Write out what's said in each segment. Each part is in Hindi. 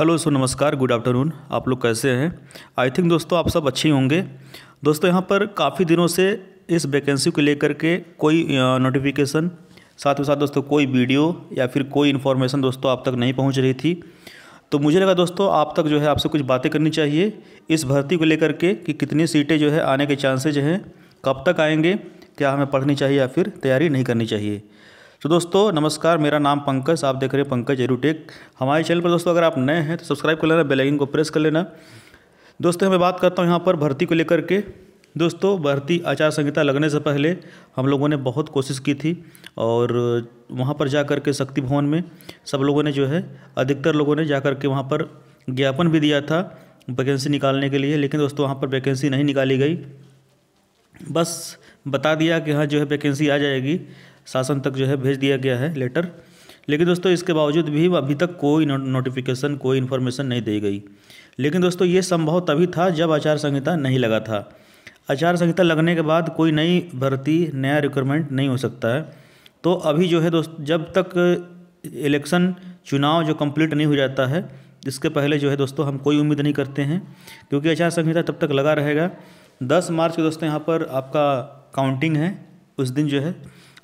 हेलो सो नमस्कार गुड आफ्टरनून आप लोग कैसे हैं आई थिंक दोस्तों आप सब अच्छे होंगे दोस्तों यहाँ पर काफ़ी दिनों से इस वैकेंसी को लेकर के कोई नोटिफिकेशन साथ ही साथ दोस्तों कोई वीडियो या फिर कोई इन्फॉर्मेशन दोस्तों आप तक नहीं पहुँच रही थी तो मुझे लगा दोस्तों आप तक जो है आपसे कुछ बातें करनी चाहिए इस भर्ती को लेकर के कि कितनी सीटें जो है आने के चांसेज हैं कब तक आएंगे क्या हमें पढ़नी चाहिए या फिर तैयारी नहीं करनी चाहिए तो दोस्तों नमस्कार मेरा नाम पंकज आप देख रहे हैं पंकज एरूटेक हमारे चैनल पर दोस्तों अगर आप नए हैं तो सब्सक्राइब कर लेना आइकन को प्रेस कर लेना दोस्तों मैं बात करता हूँ यहाँ पर भर्ती को लेकर के दोस्तों भर्ती आचार संहिता लगने से पहले हम लोगों ने बहुत कोशिश की थी और वहाँ पर जा कर के शक्ति भवन में सब लोगों ने जो है अधिकतर लोगों ने जा कर के वहाँ पर ज्ञापन भी दिया था वैकेंसी निकालने के लिए लेकिन दोस्तों वहाँ पर वैकेंसी नहीं निकाली गई बस बता दिया कि हाँ जो है वैकेंसी आ जाएगी शासन तक जो है भेज दिया गया है लेटर लेकिन दोस्तों इसके बावजूद भी अभी तक कोई नोटिफिकेशन कोई इन्फॉर्मेशन नहीं दी गई लेकिन दोस्तों ये संभव तभी था जब आचार संहिता नहीं लगा था आचार संहिता लगने के बाद कोई नई भर्ती नया रिक्रूटमेंट नहीं हो सकता है तो अभी जो है दोस्त जब तक इलेक्शन चुनाव जो कंप्लीट नहीं हो जाता है इसके पहले जो है दोस्तों हम कोई उम्मीद नहीं करते हैं क्योंकि आचार संहिता तब तक लगा रहेगा दस मार्च के दोस्तों यहाँ पर आपका काउंटिंग है उस दिन जो है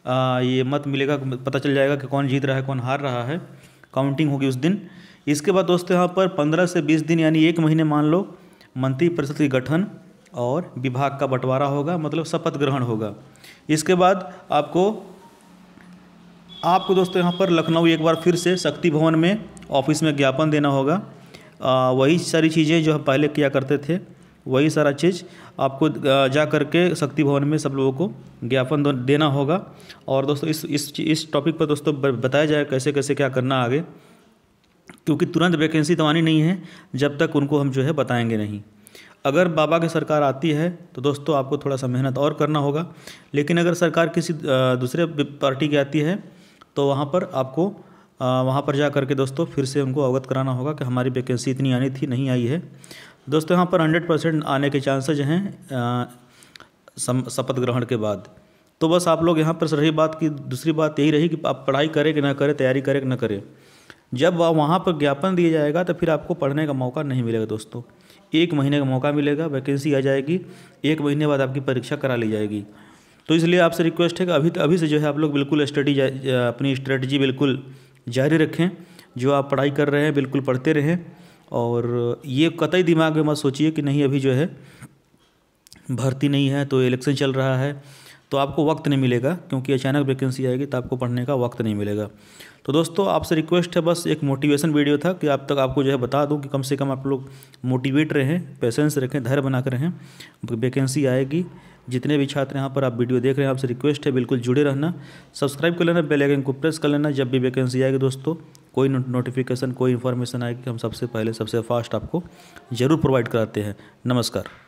ये मत मिलेगा पता चल जाएगा कि कौन जीत रहा है कौन हार रहा है काउंटिंग होगी उस दिन इसके बाद दोस्तों यहाँ पर पंद्रह से बीस दिन यानी एक महीने मान लो मंत्री परिषद के गठन और विभाग का बंटवारा होगा मतलब शपथ ग्रहण होगा इसके बाद आपको आपको दोस्तों यहाँ पर लखनऊ एक बार फिर से शक्ति भवन में ऑफिस में ज्ञापन देना होगा आ, वही सारी चीज़ें जो हम पहले किया करते थे वही सारा चीज़ आपको जा करके शक्ति भवन में सब लोगों को ज्ञापन देना होगा और दोस्तों इस इस इस टॉपिक पर दोस्तों बताया जाए कैसे कैसे क्या करना आगे क्योंकि तुरंत वैकेंसी तो आनी नहीं है जब तक उनको हम जो है बताएंगे नहीं अगर बाबा की सरकार आती है तो दोस्तों आपको थोड़ा सा मेहनत और करना होगा लेकिन अगर सरकार किसी दूसरे पार्टी की आती है तो वहाँ पर आपको वहाँ पर जा करके दोस्तों फिर से उनको अवगत कराना होगा कि हमारी वैकेंसी इतनी आनी थी नहीं आई है दोस्तों यहाँ पर हंड्रेड परसेंट आने के चांसेज हैं शपथ ग्रहण के बाद तो बस आप लोग यहाँ पर रही बात की दूसरी बात यही रही कि आप पढ़ाई करें कि ना करें तैयारी करें कि ना करें जब वहाँ पर ज्ञापन दिया जाएगा तो फिर आपको पढ़ने का मौका नहीं मिलेगा दोस्तों एक महीने का मौका मिलेगा वैकेंसी आ जाएगी एक महीने बाद आपकी परीक्षा करा ली जाएगी तो इसलिए आपसे रिक्वेस्ट है कि अभी अभी से जो है आप लोग बिल्कुल स्टडी अपनी स्ट्रेटजी बिल्कुल जारी रखें जो आप पढ़ाई कर रहे हैं बिल्कुल पढ़ते रहें और ये कतई दिमाग में मत सोचिए कि नहीं अभी जो है भर्ती नहीं है तो इलेक्शन चल रहा है तो आपको वक्त नहीं मिलेगा क्योंकि अचानक वैकेंसी आएगी तो आपको पढ़ने का वक्त नहीं मिलेगा तो दोस्तों आपसे रिक्वेस्ट है बस एक मोटिवेशन वीडियो था कि आप तक आपको जो है बता दूं कि कम से कम आप लोग मोटिवेट रहें पेशेंस रखें धैर्य बना कर रहें वैकेंसी आएगी जितने भी छात्र यहाँ पर आप वीडियो देख रहे हैं आपसे रिक्वेस्ट है बिल्कुल जुड़े रहना सब्सक्राइब कर लेना बेल आइकन को प्रेस कर लेना जब भी वैकेंसी आएगी दोस्तों कोई नोटिफिकेशन कोई इन्फॉर्मेशन आएगी हम सबसे पहले सबसे फास्ट आपको ज़रूर प्रोवाइड कराते हैं नमस्कार